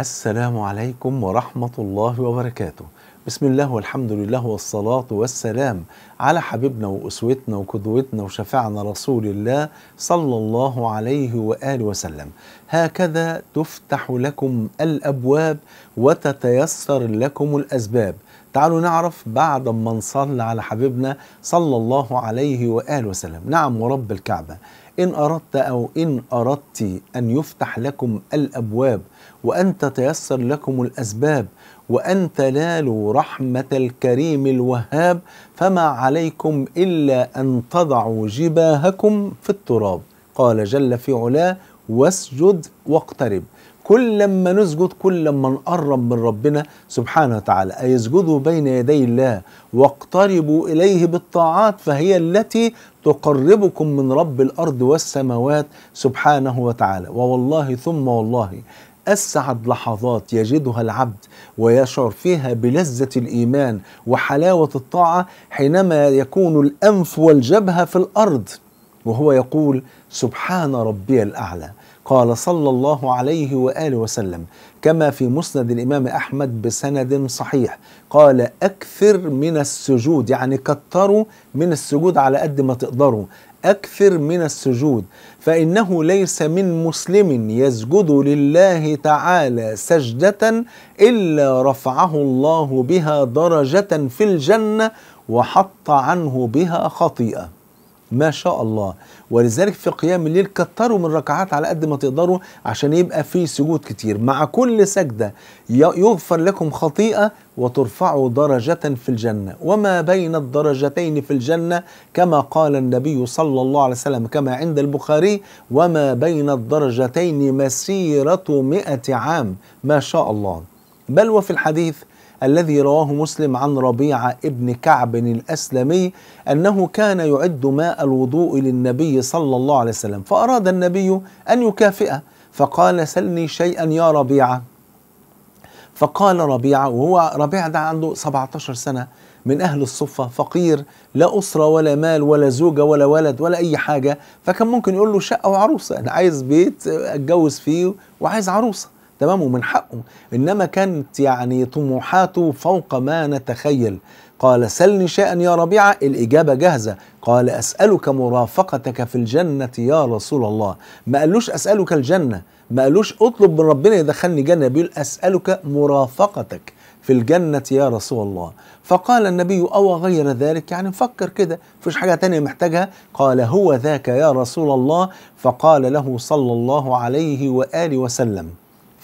السلام عليكم ورحمة الله وبركاته بسم الله والحمد لله والصلاة والسلام على حبيبنا وأسوتنا وقدوتنا وشفعنا رسول الله صلى الله عليه وآله وسلم هكذا تفتح لكم الأبواب وتتيسر لكم الأسباب تعالوا نعرف بعد ما نصلي على حبيبنا صلى الله عليه وآله وسلم نعم ورب الكعبة إن أردت أو إن أردت أن يفتح لكم الأبواب وأن تتيسر لكم الأسباب وأن تنالوا رحمة الكريم الوهاب فما عليكم إلا أن تضعوا جباهكم في التراب قال جل في علاه واسجد واقترب كل لما نسجد كل لما نقرب من ربنا سبحانه وتعالى أي اسجدوا بين يدي الله واقتربوا إليه بالطاعات فهي التي تقربكم من رب الأرض والسماوات سبحانه وتعالى ووالله ثم والله أسعد لحظات يجدها العبد ويشعر فيها بلذة الإيمان وحلاوة الطاعة حينما يكون الأنف والجبهة في الأرض وهو يقول سبحان ربي الأعلى قال صلى الله عليه وآله وسلم كما في مسند الإمام أحمد بسند صحيح قال أكثر من السجود يعني كثروا من السجود على قد ما تقدروا أكثر من السجود فإنه ليس من مسلم يسجد لله تعالى سجدة إلا رفعه الله بها درجة في الجنة وحط عنه بها خطيئة ما شاء الله ولذلك في قيام الليل كتروا من ركعات على قد ما تقدروا عشان يبقى في سجود كتير مع كل سجدة يغفر لكم خطيئة وترفعوا درجة في الجنة وما بين الدرجتين في الجنة كما قال النبي صلى الله عليه وسلم كما عند البخاري وما بين الدرجتين مسيرة مئة عام ما شاء الله بل وفي الحديث الذي رواه مسلم عن ربيعة ابن كعب الأسلمي أنه كان يعد ماء الوضوء للنبي صلى الله عليه وسلم فأراد النبي أن يكافئه فقال سلني شيئا يا ربيعة فقال ربيعة وهو ربيعة ده عنده 17 سنة من أهل الصفة فقير لا أسرة ولا مال ولا زوجة ولا ولد ولا أي حاجة فكان ممكن يقول له شقة وعروسة أنا عايز بيت أتجوز فيه وعايز عروسة تمام ومن حقه انما كانت يعني طموحاته فوق ما نتخيل قال سلني شيئا يا ربيعه الاجابه جاهزه قال اسالك مرافقتك في الجنه يا رسول الله ما قالوش اسالك الجنه ما قالوش اطلب من ربنا يدخلني جنه بيقول اسالك مرافقتك في الجنة يا رسول الله فقال النبي أو غير ذلك يعني فكر كده مفيش حاجة تانية محتاجها قال هو ذاك يا رسول الله فقال له صلى الله عليه وآله وسلم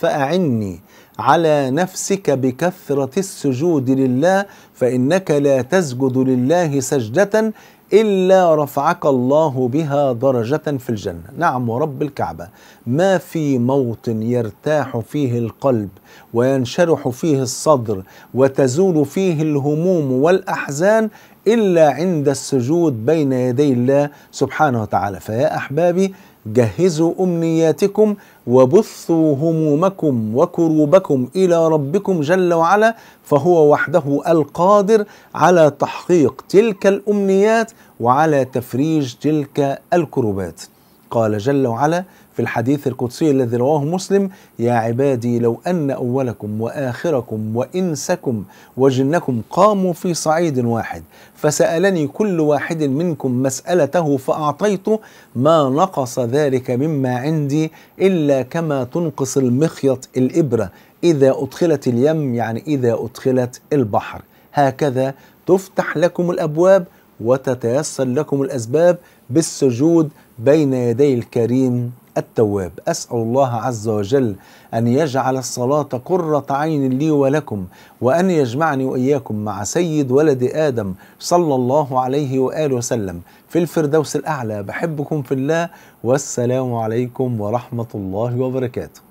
فأعني على نفسك بكثرة السجود لله فإنك لا تسجد لله سجدة إلا رفعك الله بها درجة في الجنة نعم ورب الكعبة ما في موطن يرتاح فيه القلب وينشرح فيه الصدر وتزول فيه الهموم والأحزان إلا عند السجود بين يدي الله سبحانه وتعالى فيا أحبابي جهزوا امنياتكم وبثوا همومكم وكروبكم الى ربكم جل وعلا فهو وحده القادر على تحقيق تلك الامنيات وعلى تفريج تلك الكروبات قال جل وعلا في الحديث القدسي الذي رواه مسلم يا عبادي لو ان اولكم واخركم وانسكم وجنكم قاموا في صعيد واحد فسالني كل واحد منكم مسالته فاعطيته ما نقص ذلك مما عندي الا كما تنقص المخيط الابره اذا ادخلت اليم يعني اذا ادخلت البحر هكذا تفتح لكم الابواب وتتيسر لكم الأسباب بالسجود بين يدي الكريم التواب أسأل الله عز وجل أن يجعل الصلاة قرة عين لي ولكم وأن يجمعني وإياكم مع سيد ولد آدم صلى الله عليه وآله وسلم في الفردوس الأعلى بحبكم في الله والسلام عليكم ورحمة الله وبركاته